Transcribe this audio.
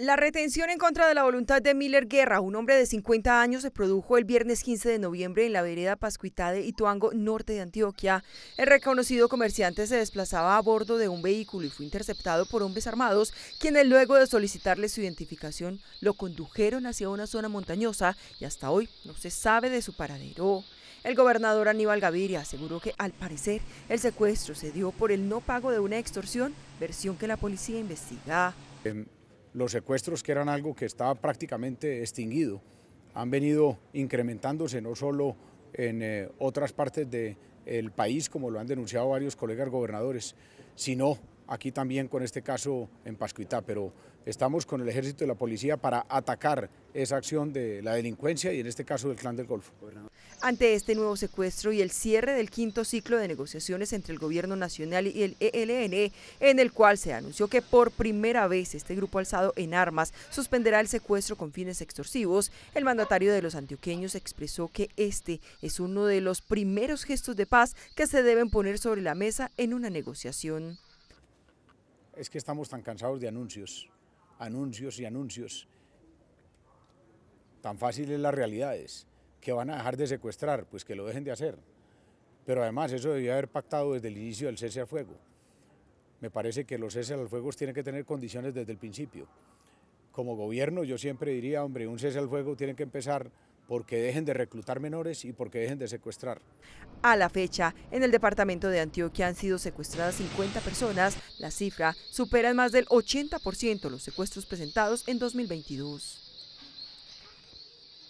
La retención en contra de la voluntad de Miller Guerra, un hombre de 50 años, se produjo el viernes 15 de noviembre en la vereda Pascuitade, de Ituango, norte de Antioquia. El reconocido comerciante se desplazaba a bordo de un vehículo y fue interceptado por hombres armados, quienes luego de solicitarle su identificación lo condujeron hacia una zona montañosa y hasta hoy no se sabe de su paradero. El gobernador Aníbal Gaviria aseguró que, al parecer, el secuestro se dio por el no pago de una extorsión, versión que la policía investiga. Em, los secuestros, que eran algo que estaba prácticamente extinguido, han venido incrementándose no solo en eh, otras partes del el país, como lo han denunciado varios colegas gobernadores, sino aquí también con este caso en Pascuitá, pero estamos con el ejército y la policía para atacar esa acción de la delincuencia y en este caso del clan del Golfo. Ante este nuevo secuestro y el cierre del quinto ciclo de negociaciones entre el gobierno nacional y el ELN, en el cual se anunció que por primera vez este grupo alzado en armas suspenderá el secuestro con fines extorsivos, el mandatario de los antioqueños expresó que este es uno de los primeros gestos de paz que se deben poner sobre la mesa en una negociación es que estamos tan cansados de anuncios, anuncios y anuncios. Tan fáciles las realidades, que van a dejar de secuestrar, pues que lo dejen de hacer. Pero además eso debía haber pactado desde el inicio del cese al fuego. Me parece que los ceses al fuego tienen que tener condiciones desde el principio. Como gobierno yo siempre diría, hombre, un cese al fuego tiene que empezar porque dejen de reclutar menores y porque dejen de secuestrar. A la fecha, en el departamento de Antioquia han sido secuestradas 50 personas. La cifra supera en más del 80% los secuestros presentados en 2022.